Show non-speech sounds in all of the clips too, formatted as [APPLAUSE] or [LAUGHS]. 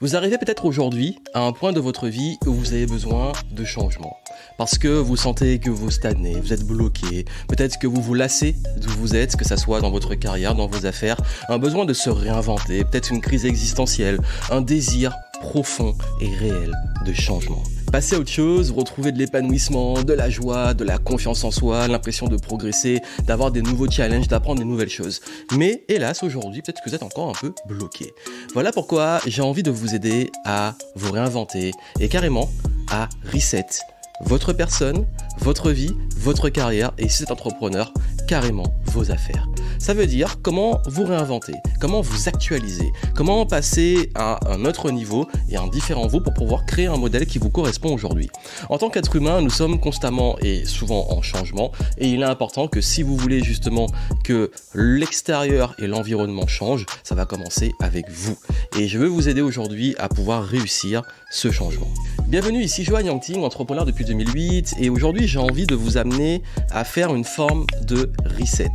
Vous arrivez peut-être aujourd'hui à un point de votre vie où vous avez besoin de changement. Parce que vous sentez que vous stagnez, vous êtes bloqué, peut-être que vous vous lassez d'où vous êtes, que ce soit dans votre carrière, dans vos affaires, un besoin de se réinventer, peut-être une crise existentielle, un désir profond et réel de changement passer à autre chose, retrouver de l'épanouissement, de la joie, de la confiance en soi, l'impression de progresser, d'avoir des nouveaux challenges, d'apprendre des nouvelles choses. Mais hélas, aujourd'hui, peut-être que vous êtes encore un peu bloqué. Voilà pourquoi j'ai envie de vous aider à vous réinventer et carrément à reset votre personne, votre vie, votre carrière et si vous êtes entrepreneur, carrément vos affaires. Ça veut dire comment vous réinventer, comment vous actualiser, comment passer à un autre niveau et un différent vous pour pouvoir créer un modèle qui vous correspond aujourd'hui. En tant qu'être humain, nous sommes constamment et souvent en changement et il est important que si vous voulez justement que l'extérieur et l'environnement changent, ça va commencer avec vous. Et je veux vous aider aujourd'hui à pouvoir réussir ce changement. Bienvenue ici Johan Yangting, entrepreneur depuis 2008 et aujourd'hui j'ai envie de vous amener à faire une forme de reset.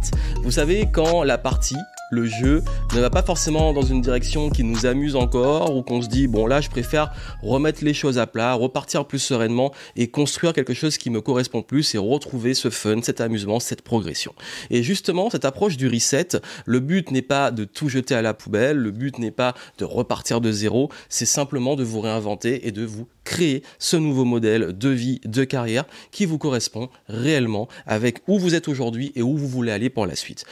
Vous savez quand la partie, le jeu, ne va pas forcément dans une direction qui nous amuse encore ou qu'on se dit, bon là, je préfère remettre les choses à plat, repartir plus sereinement et construire quelque chose qui me correspond plus et retrouver ce fun, cet amusement, cette progression. Et justement, cette approche du reset, le but n'est pas de tout jeter à la poubelle, le but n'est pas de repartir de zéro, c'est simplement de vous réinventer et de vous créer ce nouveau modèle de vie, de carrière qui vous correspond réellement avec où vous êtes aujourd'hui et où vous voulez aller pour la suite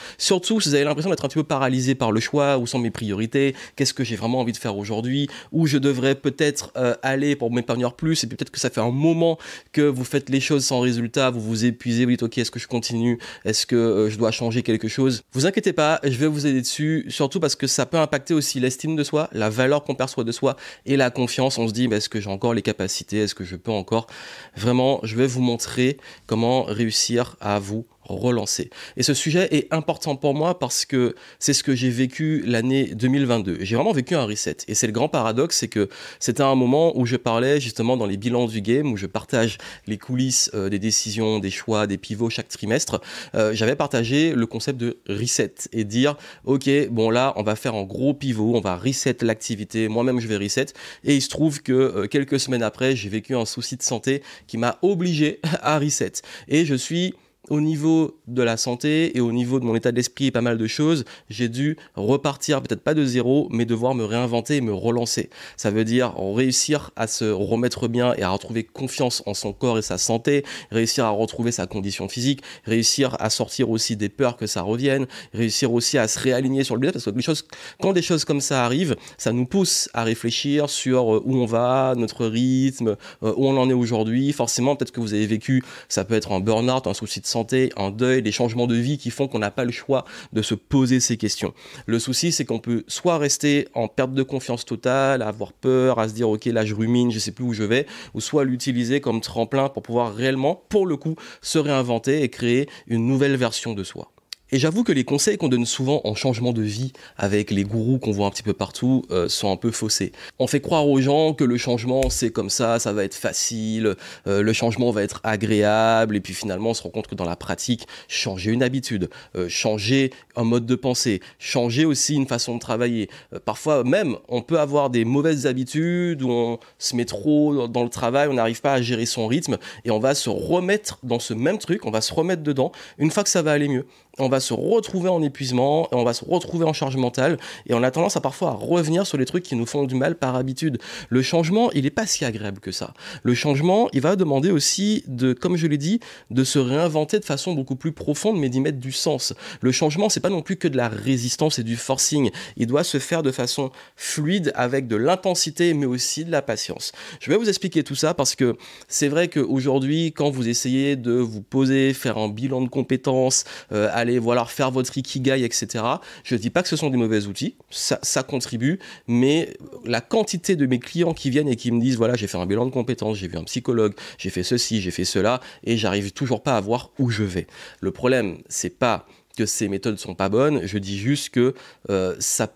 surtout si vous avez l'impression d'être un petit peu paralysé par le choix, où sont mes priorités, qu'est-ce que j'ai vraiment envie de faire aujourd'hui, ou je devrais peut-être euh, aller pour m'épargner plus, et peut-être que ça fait un moment que vous faites les choses sans résultat, vous vous épuisez, vous dites ok, est-ce que je continue, est-ce que euh, je dois changer quelque chose. Vous inquiétez pas, je vais vous aider dessus, surtout parce que ça peut impacter aussi l'estime de soi, la valeur qu'on perçoit de soi et la confiance. On se dit, bah, est-ce que j'ai encore les capacités, est-ce que je peux encore Vraiment, je vais vous montrer comment réussir à vous relancer. Et ce sujet est important pour moi parce que c'est ce que j'ai vécu l'année 2022. J'ai vraiment vécu un reset. Et c'est le grand paradoxe, c'est que c'était un moment où je parlais justement dans les bilans du game, où je partage les coulisses euh, des décisions, des choix, des pivots chaque trimestre. Euh, j'avais partagé le concept de reset et dire, OK, bon là, on va faire un gros pivot, on va reset l'activité, moi-même je vais reset. Et il se trouve que euh, quelques semaines après, j'ai vécu un souci de santé qui m'a obligé [LAUGHS] à reset. Et je suis au niveau de la santé et au niveau de mon état d'esprit et pas mal de choses, j'ai dû repartir, peut-être pas de zéro, mais devoir me réinventer et me relancer. Ça veut dire réussir à se remettre bien et à retrouver confiance en son corps et sa santé, réussir à retrouver sa condition physique, réussir à sortir aussi des peurs que ça revienne, réussir aussi à se réaligner sur le but parce que les choses, quand des choses comme ça arrivent, ça nous pousse à réfléchir sur euh, où on va, notre rythme, euh, où on en est aujourd'hui. Forcément, peut-être que vous avez vécu, ça peut être un burn-out, un souci de santé, santé, en deuil, des changements de vie qui font qu'on n'a pas le choix de se poser ces questions. Le souci, c'est qu'on peut soit rester en perte de confiance totale, à avoir peur, à se dire ok là je rumine, je sais plus où je vais, ou soit l'utiliser comme tremplin pour pouvoir réellement, pour le coup, se réinventer et créer une nouvelle version de soi. Et j'avoue que les conseils qu'on donne souvent en changement de vie avec les gourous qu'on voit un petit peu partout euh, sont un peu faussés. On fait croire aux gens que le changement c'est comme ça, ça va être facile, euh, le changement va être agréable et puis finalement on se rend compte que dans la pratique, changer une habitude, euh, changer un mode de pensée, changer aussi une façon de travailler. parfois même on peut avoir des mauvaises habitudes où on se met trop dans le travail, on n'arrive pas à gérer son rythme et on va se remettre dans ce même truc, on va se remettre dedans une fois que ça va aller mieux on va se retrouver en épuisement, on va se retrouver en charge mentale, et on a tendance à parfois à revenir sur les trucs qui nous font du mal par habitude. Le changement, il n'est pas si agréable que ça. Le changement, il va demander aussi de, comme je l'ai dit, de se réinventer de façon beaucoup plus profonde, mais d'y mettre du sens. Le changement, c'est pas non plus que de la résistance et du forcing. Il doit se faire de façon fluide, avec de l'intensité, mais aussi de la patience. Je vais vous expliquer tout ça parce que c'est vrai qu'aujourd'hui, quand vous essayez de vous poser, faire un bilan de compétences, euh, aller voilà, faire votre ikigai, etc. Je ne dis pas que ce sont des mauvais outils, ça, contribue, mais la quantité de mes clients qui viennent et qui me disent voilà, j'ai fait un bilan de compétences, j'ai vu un psychologue, j'ai fait ceci, j'ai fait cela, et j'arrive toujours pas à voir où je vais. Le problème, c'est pas que ces méthodes sont pas bonnes, je dis juste que euh, ça peut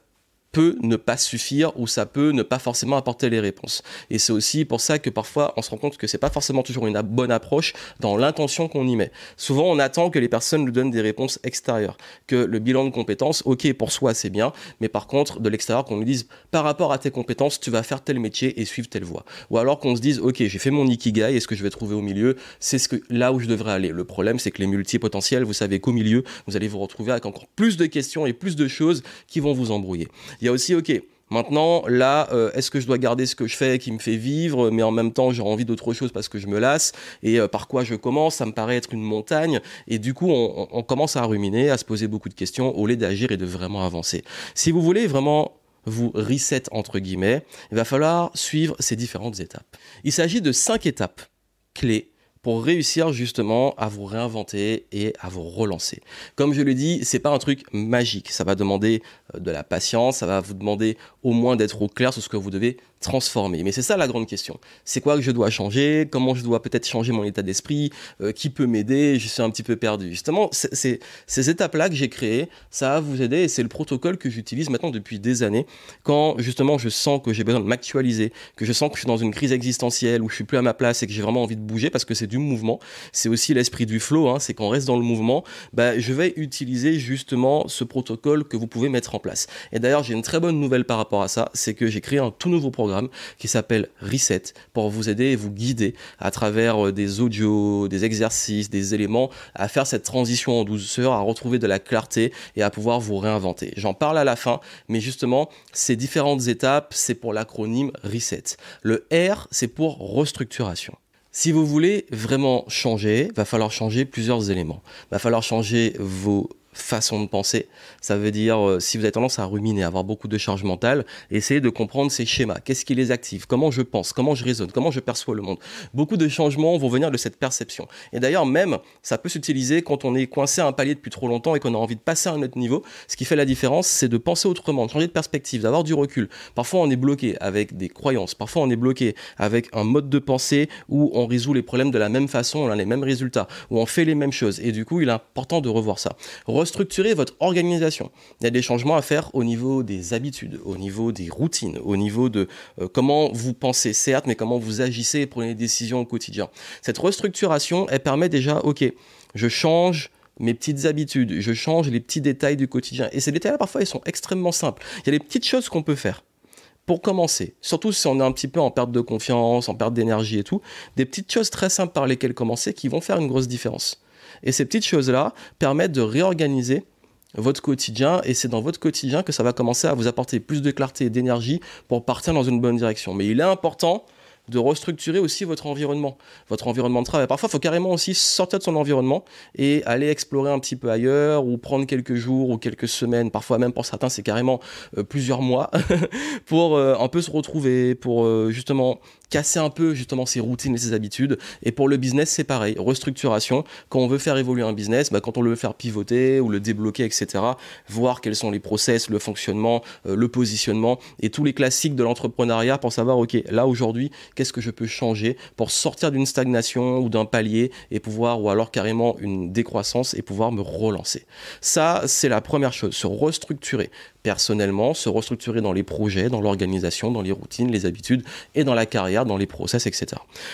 peut ne pas suffire ou ça peut ne pas forcément apporter les réponses. Et c'est aussi pour ça que parfois on se rend compte que c'est pas forcément toujours une bonne approche dans l'intention qu'on y met. Souvent on attend que les personnes nous donnent des réponses extérieures, que le bilan de compétences, ok pour soi c'est bien, mais par contre de l'extérieur qu'on nous dise par rapport à tes compétences tu vas faire tel métier et suivre telle voie. Ou alors qu'on se dise ok j'ai fait mon ikigai et ce que je vais trouver au milieu c'est ce que là où je devrais aller. Le problème c'est que les multipotentiels vous savez qu'au milieu vous allez vous retrouver avec encore plus de questions et plus de choses qui vont vous embrouiller. Il y a aussi, ok, Maintenant, là, euh, est-ce que je dois garder ce que je fais qui me fait vivre, mais en même temps, j'ai envie d'autre chose parce que je me lasse Et euh, par quoi je commence Ça me paraît être une montagne. Et du coup, on, on commence à ruminer, à se poser beaucoup de questions au lieu d'agir et de vraiment avancer. Si vous voulez vraiment vous reset entre guillemets, il va falloir suivre ces différentes étapes. Il s'agit de cinq étapes clés pour réussir justement à vous réinventer et à vous relancer. Comme je le dis, c'est pas un truc magique. Ça va demander euh, de la patience, ça va vous demander au moins d'être au clair sur ce que vous devez transformer Mais c'est ça la grande question. C'est quoi que je dois changer Comment je dois peut-être changer mon état d'esprit euh, Qui peut m'aider Je suis un petit peu perdu. Justement, c'est ces étapes-là que j'ai créées, ça va vous aider et c'est le protocole que j'utilise maintenant depuis des années quand justement je sens que j'ai besoin de m'actualiser, que je sens que je suis dans une crise existentielle où je suis plus à ma place et que j'ai vraiment envie de bouger parce que c'est du mouvement. C'est aussi l'esprit du flow, hein, c'est qu'on reste dans le mouvement. Bah, je vais utiliser justement ce protocole que vous pouvez mettre en place. Et d'ailleurs, j'ai une très bonne nouvelle par rapport à ça, c'est que j'ai créé un tout nouveau programme qui s'appelle Reset pour vous aider et vous guider à travers euh, des audios, des exercices, des éléments à faire cette transition en douceur, à retrouver de la clarté et à pouvoir vous réinventer. J'en parle à la fin, mais justement, ces différentes étapes, c'est pour l'acronyme Reset. Le R, c'est pour restructuration. Si vous voulez vraiment changer, va falloir changer plusieurs éléments. Va falloir changer vos façon de penser. Ça veut dire, euh, si vous avez tendance à ruminer, à avoir beaucoup de charge mentale, essayez de comprendre ces schémas. Qu'est-ce qui les active Comment je pense Comment je raisonne Comment je perçois le monde Beaucoup de changements vont venir de cette perception. Et d'ailleurs, même, ça peut s'utiliser quand on est coincé à un palier depuis trop longtemps et qu'on a envie de passer à un autre niveau. Ce qui fait la différence, c'est de penser autrement, de changer de perspective, d'avoir du recul. Parfois, on est bloqué avec des croyances. Parfois, on est bloqué avec un mode de pensée où on résout les problèmes de la même façon, on a les mêmes résultats, où on fait les mêmes choses. Et du coup, il est important de revoir ça restructurer votre organisation. Il y a des changements à faire au niveau des habitudes, au niveau des routines, au niveau de euh, comment vous pensez, certes, mais comment vous agissez et prenez des décisions au quotidien. Cette restructuration, elle permet déjà, ok, je change mes petites habitudes, je change les petits détails du quotidien. Et ces détails-là, parfois, ils sont extrêmement simples. Il y a des petites choses qu'on peut faire. Pour commencer, surtout si on est un petit peu en perte de confiance, en perte d'énergie et tout, des petites choses très simples par lesquelles commencer qui vont faire une grosse différence. Et ces petites choses-là permettent de réorganiser votre quotidien et c'est dans votre quotidien que ça va commencer à vous apporter plus de clarté et d'énergie pour partir dans une bonne direction. Mais il est important de restructurer aussi votre environnement, votre environnement de travail. Parfois, il faut carrément aussi sortir de son environnement et aller explorer un petit peu ailleurs ou prendre quelques jours ou quelques semaines, parfois même pour certains, c'est carrément euh, plusieurs mois, [LAUGHS] pour euh, un peu se retrouver, pour euh, justement casser un peu justement ses routines et ses habitudes. Et pour le business, c'est pareil. Restructuration, quand on veut faire évoluer un business, bah, quand on le veut faire pivoter ou le débloquer, etc., voir quels sont les process, le fonctionnement, euh, le positionnement et tous les classiques de l'entrepreneuriat pour savoir, OK, là aujourd'hui, qu'est-ce que je peux changer pour sortir d'une stagnation ou d'un palier et pouvoir, ou alors carrément une décroissance et pouvoir me relancer. Ça, c'est la première chose, se restructurer personnellement, se restructurer dans les projets, dans l'organisation, dans les routines, les habitudes et dans la carrière, dans les process, etc.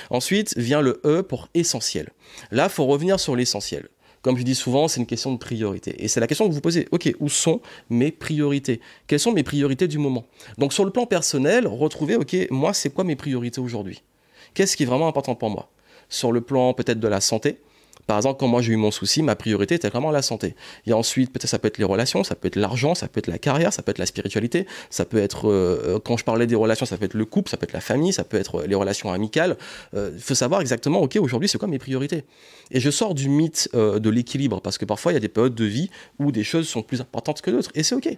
Ensuite vient le E pour essentiel. Là, faut revenir sur l'essentiel. Comme je dis souvent, c'est une question de priorité. Et c'est la question que vous posez. Ok, où sont mes priorités Quelles sont mes priorités du moment Donc sur le plan personnel, retrouvez, ok, moi, c'est quoi mes priorités aujourd'hui Qu'est-ce qui est vraiment important pour moi Sur le plan peut-être de la santé, par exemple, quand moi j'ai eu mon souci, ma priorité était vraiment la santé. Et ensuite, peut-être ça peut être les relations, ça peut être l'argent, ça peut être la carrière, ça peut être la spiritualité, ça peut être, euh, euh, quand je parlais des relations, ça peut être le couple, ça peut être la famille, ça peut être euh, les relations amicales. Il faut savoir exactement, ok, aujourd'hui c'est quoi mes priorités Et je sors du mythe de l'équilibre, parce que parfois il y a des périodes de vie où des choses sont plus importantes que d'autres, et c'est ok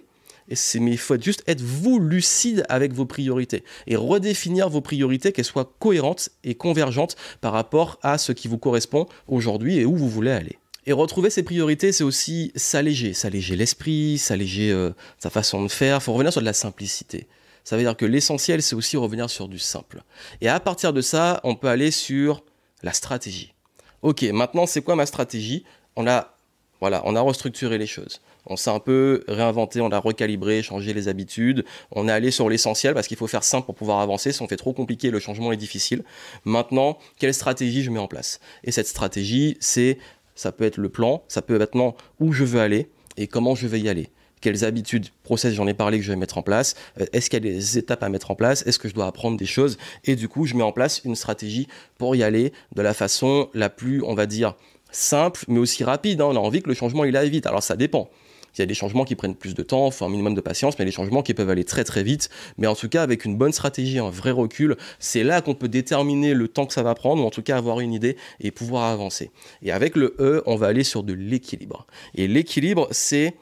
mais il faut juste être vous lucide avec vos priorités et redéfinir vos priorités, qu'elles soient cohérentes et convergentes par rapport à ce qui vous correspond aujourd'hui et où vous voulez aller. Et retrouver ses priorités, c'est aussi s'alléger, s'alléger l'esprit, s'alléger euh, sa façon de faire. Il faut revenir sur de la simplicité. Ça veut dire que l'essentiel, c'est aussi revenir sur du simple. Et à partir de ça, on peut aller sur la stratégie. Ok, maintenant, c'est quoi ma stratégie On a voilà, on a restructuré les choses. On s'est un peu réinventé, on a recalibré, changé les habitudes. On est allé sur l'essentiel parce qu'il faut faire simple pour pouvoir avancer. Si on fait trop compliqué, le changement est difficile. Maintenant, quelle stratégie je mets en place Et cette stratégie, c'est, ça peut être le plan, ça peut être maintenant où je veux aller et comment je vais y aller quelles habitudes, process, j'en ai parlé, que je vais mettre en place, euh, est-ce qu'il y a des étapes à mettre en place, est-ce que je dois apprendre des choses, et du coup, je mets en place une stratégie pour y aller de la façon la plus, on va dire, simple, mais aussi rapide. Hein. On a envie que le changement il aille vite. Alors ça dépend. Il y a des changements qui prennent plus de temps, il faut un minimum de patience, mais il y a des changements qui peuvent aller très très vite. Mais en tout cas, avec une bonne stratégie, un vrai recul, c'est là qu'on peut déterminer le temps que ça va prendre, ou en tout cas avoir une idée et pouvoir avancer. Et avec le E, on va aller sur de l'équilibre. Et l'équilibre, c'est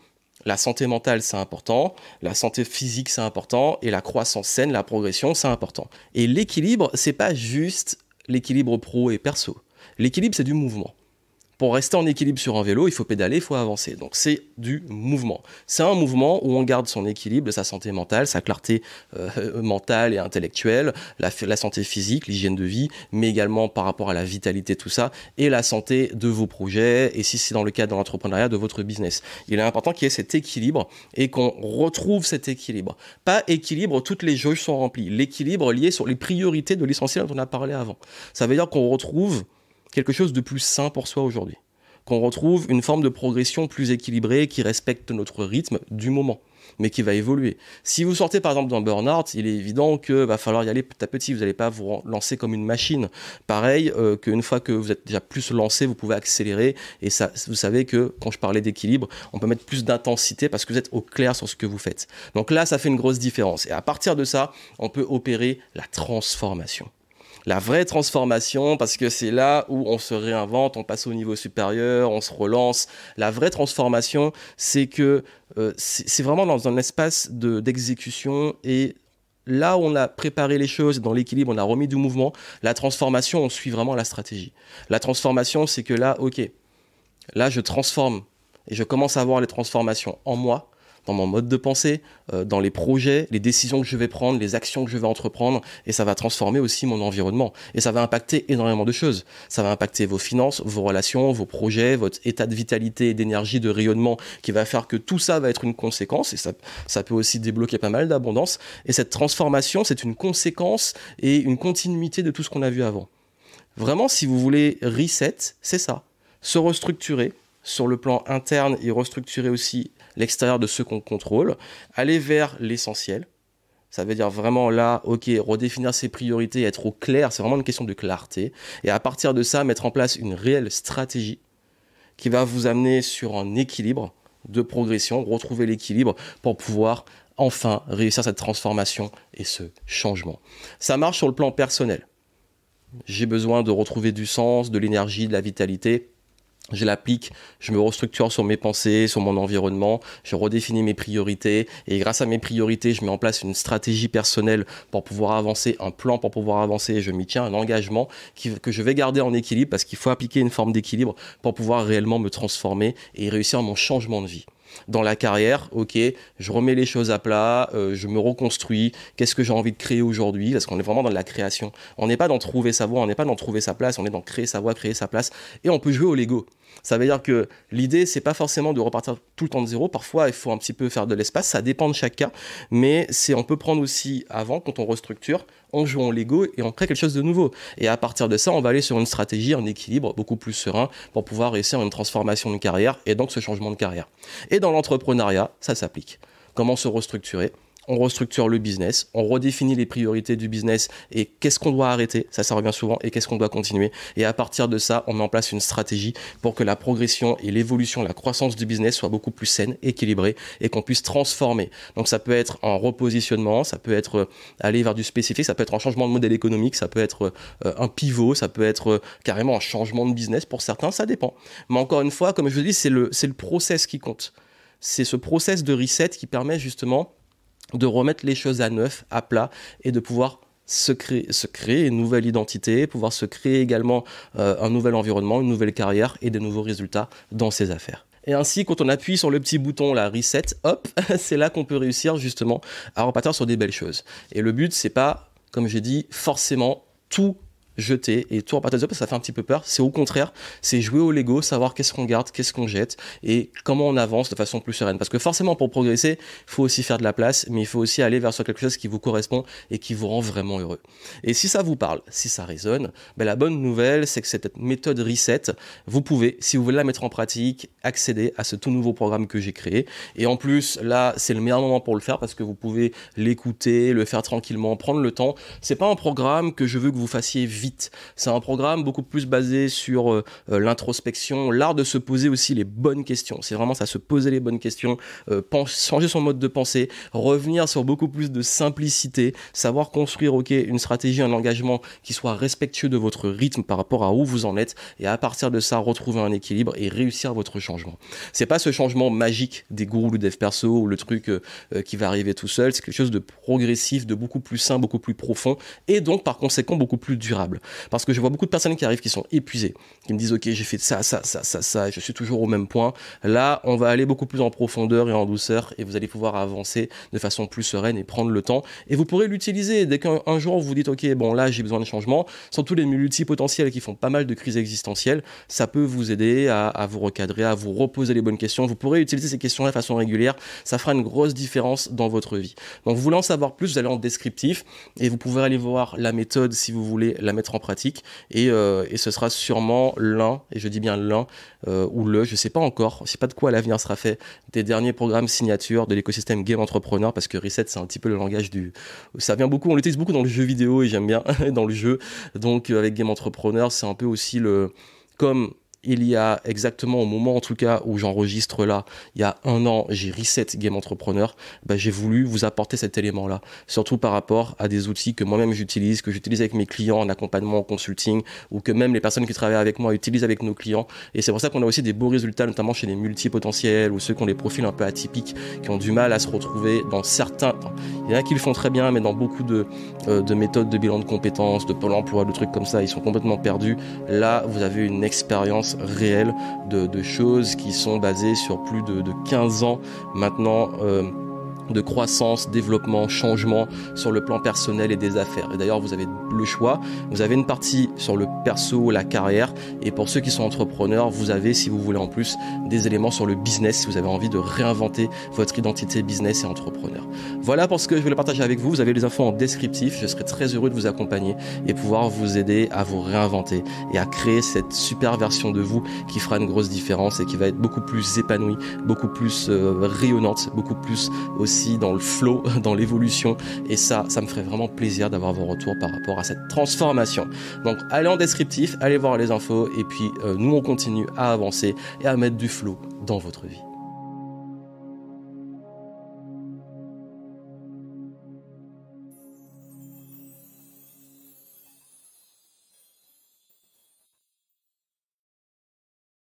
la santé mentale, c'est important, la santé physique, c'est important, et la croissance saine, la progression, c'est important. Et l'équilibre, c'est pas juste l'équilibre pro et perso. L'équilibre, c'est du mouvement. Pour rester en équilibre sur un vélo, il faut pédaler, il faut avancer. Donc c'est du mouvement. C'est un mouvement où on garde son équilibre, sa santé mentale, sa clarté euh, [LAUGHS] mentale et intellectuelle, la, santé physique, l'hygiène de vie, mais également par rapport à la vitalité, tout ça, et la santé de vos projets, et si c'est dans le cadre de l'entrepreneuriat, de votre business. Il est important qu'il y ait cet équilibre et qu'on retrouve cet équilibre. Pas équilibre, toutes les jauges sont remplies. L'équilibre lié sur les priorités de l'essentiel dont on a parlé avant. Ça veut dire qu'on retrouve quelque chose de plus sain pour soi aujourd'hui. Qu'on retrouve une forme de progression plus équilibrée qui respecte notre rythme du moment, mais qui va évoluer. Si vous sortez par exemple dans burn il est évident que va falloir y aller petit à petit. Vous n'allez pas vous lancer comme une machine. Pareil euh, qu'une fois que vous êtes déjà plus lancé, vous pouvez accélérer. Et ça, vous savez que quand je parlais d'équilibre, on peut mettre plus d'intensité parce que vous êtes au clair sur ce que vous faites. Donc là, ça fait une grosse différence. Et à partir de ça, on peut opérer la transformation la vraie transformation, parce que c'est là où on se réinvente, on passe au niveau supérieur, on se relance. La vraie transformation, c'est que euh, c'est vraiment dans un espace d'exécution et là où on a préparé les choses, dans l'équilibre, on a remis du mouvement, la transformation, on suit vraiment la stratégie. La transformation, c'est que là, ok, là je transforme et je commence à voir les transformations en moi, dans mon mode de pensée, euh, dans les projets, les décisions que je vais prendre, les actions que je vais entreprendre, et ça va transformer aussi mon environnement. Et ça va impacter énormément de choses. Ça va impacter vos finances, vos relations, vos projets, votre état de vitalité, d'énergie, de rayonnement, qui va faire que tout ça va être une conséquence, et ça, ça peut aussi débloquer pas mal d'abondance. Et cette transformation, c'est une conséquence et une continuité de tout ce qu'on a vu avant. Vraiment, si vous voulez reset, c'est ça. Se restructurer sur le plan interne et restructurer aussi l'extérieur de ce qu'on contrôle, aller vers l'essentiel. Ça veut dire vraiment là, ok, redéfinir ses priorités, être au clair, c'est vraiment une question de clarté. Et à partir de ça, mettre en place une réelle stratégie qui va vous amener sur un équilibre de progression, retrouver l'équilibre pour pouvoir enfin réussir cette transformation et ce changement. Ça marche sur le plan personnel. J'ai besoin de retrouver du sens, de l'énergie, de la vitalité je l'applique, je me restructure sur mes pensées, sur mon environnement, je redéfinis mes priorités et grâce à mes priorités, je mets en place une stratégie personnelle pour pouvoir avancer, un plan pour pouvoir avancer et je m'y tiens, un engagement que je vais garder en équilibre parce qu'il faut appliquer une forme d'équilibre pour pouvoir réellement me transformer et réussir mon changement de vie dans la carrière, ok, je remets les choses à plat, euh, je me reconstruis, qu'est-ce que j'ai envie de créer aujourd'hui, parce qu'on est vraiment dans la création. On n'est pas dans trouver sa voie, on n'est pas dans trouver sa place, on est dans créer sa voie, créer sa place, et on peut jouer au Lego. Ça veut dire que l'idée, c'est pas forcément de repartir tout le temps de zéro. Parfois, il faut un petit peu faire de l'espace. Ça dépend de chaque cas. Mais c'est, on peut prendre aussi avant, quand on restructure, on joue en Lego et on crée quelque chose de nouveau. Et à partir de ça, on va aller sur une stratégie, un équilibre beaucoup plus serein pour pouvoir réussir une transformation de carrière et donc ce changement de carrière. Et dans l'entrepreneuriat, ça s'applique. Comment se restructurer on restructure le business, on redéfinit les priorités du business et qu'est-ce qu'on doit arrêter, ça ça revient souvent, et qu'est-ce qu'on doit continuer. Et à partir de ça, on met en place une stratégie pour que la progression et l'évolution, la croissance du business soit beaucoup plus saine, équilibrée et qu'on puisse transformer. Donc ça peut être en repositionnement, ça peut être euh, aller vers du spécifique, ça peut être un changement de modèle économique, ça peut être euh, un pivot, ça peut être euh, carrément un changement de business pour certains, ça dépend. Mais encore une fois, comme je vous dis, c'est le, c'est le process qui compte. C'est ce process de reset qui permet justement de remettre les choses à neuf, à plat, et de pouvoir se créer, une nouvelle identité, pouvoir se créer également euh, un nouvel environnement, une nouvelle carrière et des nouveaux résultats dans ses affaires. Et ainsi, quand on appuie sur le petit bouton la reset, hop, [LAUGHS] c'est là qu'on peut réussir justement à repartir sur des belles choses. Et le but, c'est pas, comme j'ai dit, forcément tout jeter et tout en parce que ça fait un petit peu peur. C'est au contraire, c'est jouer au Lego, savoir qu'est-ce qu'on garde, qu'est-ce qu'on jette et comment on avance de façon plus sereine. Parce que forcément, pour progresser, il faut aussi faire de la place, mais il faut aussi aller vers quelque chose qui vous correspond et qui vous rend vraiment heureux. Et si ça vous parle, si ça résonne, ben la bonne nouvelle, c'est que cette méthode reset, vous pouvez, si vous voulez la mettre en pratique, accéder à ce tout nouveau programme que j'ai créé. Et en plus, là, c'est le meilleur moment pour le faire parce que vous pouvez l'écouter, le faire tranquillement, prendre le temps. C'est pas un programme que je veux que vous fassiez vite c'est un programme beaucoup plus basé sur euh, euh, l'introspection, l'art de se poser aussi les bonnes questions. C'est vraiment ça, se poser les bonnes questions, euh, changer son mode de pensée, revenir sur beaucoup plus de simplicité, savoir construire ok une stratégie, un engagement qui soit respectueux de votre rythme par rapport à où vous en êtes, et à partir de ça retrouver un équilibre et réussir votre changement. C'est pas ce changement magique des gourous ou des perso ou le truc qui va arriver tout seul. C'est quelque chose de progressif, de beaucoup plus sain, beaucoup plus profond, et donc par conséquent beaucoup plus durable. Parce que je vois beaucoup de personnes qui arrivent qui sont épuisées, qui me disent Ok, j'ai fait ça, ça, ça, ça, ça, je suis toujours au même point. Là, on va aller beaucoup plus en profondeur et en douceur et vous allez pouvoir avancer de façon plus sereine et prendre le temps. Et vous pourrez l'utiliser dès qu'un jour vous dites Ok, bon, là, j'ai besoin de changement. tous les multipotentiels qui font pas mal de crises existentielles, ça peut vous aider à, vous recadrer, à vous reposer les bonnes questions. Vous pourrez utiliser ces questions de façon régulière. Ça fera une grosse différence dans votre vie. Donc, vous voulez en savoir plus, vous allez en descriptif et vous pouvez aller voir la méthode si vous voulez la mettre en pratique. Euh, et, ce sera sûrement l'un, et je dis bien l'un, euh, ou le, je sais pas encore, je sais pas de quoi l'avenir sera fait, des derniers programmes signature de l'écosystème game entrepreneur, parce que Reset, c'est un petit peu le langage du... Ça vient beaucoup, on l'utilise beaucoup dans le jeu vidéo, et j'aime bien [LAUGHS] dans le jeu. Donc euh, avec game entrepreneur, c'est un peu aussi le... Comme il y a exactement au moment en tout cas où j'enregistre là, il y a un an, j'ai reset Game Entrepreneur, bah, j'ai voulu vous apporter cet élément-là, surtout par rapport à des outils que moi-même j'utilise, que j'utilise avec mes clients en accompagnement, en consulting, ou que même les personnes qui travaillent avec moi utilisent avec nos clients. Et c'est pour ça qu'on a aussi des beaux résultats, notamment chez les multipotentiels ou ceux qui ont des profils un peu atypiques, qui ont du mal à se retrouver dans certains... Il y en a qui le font très bien, mais dans beaucoup de, euh, de méthodes de bilan de compétences, de pôle emploi, de trucs comme ça, ils sont complètement perdus. Là, vous avez une expérience réel de, choses qui sont basées sur plus de, 15 ans maintenant. Euh, de croissance, développement, changement sur le plan personnel et des affaires. Et d'ailleurs, vous avez le choix. Vous avez une partie sur le perso, la carrière. Et pour ceux qui sont entrepreneurs, vous avez, si vous voulez en plus, des éléments sur le business si vous avez envie de réinventer votre identité business et entrepreneur. Voilà pour ce que je voulais partager avec vous. Vous avez les infos en descriptif. Je serais très heureux de vous accompagner et pouvoir vous aider à vous réinventer et à créer cette super version de vous qui fera une grosse différence et qui va être beaucoup plus épanouie, beaucoup plus euh, rayonnante, beaucoup plus aussi dans le flow, [LAUGHS] dans l'évolution. Et ça, ça me ferait vraiment plaisir d'avoir vos retours par rapport à cette transformation. Donc allez en descriptif, allez voir les infos. Et puis euh, nous, on continue à avancer et à mettre du flow dans votre vie.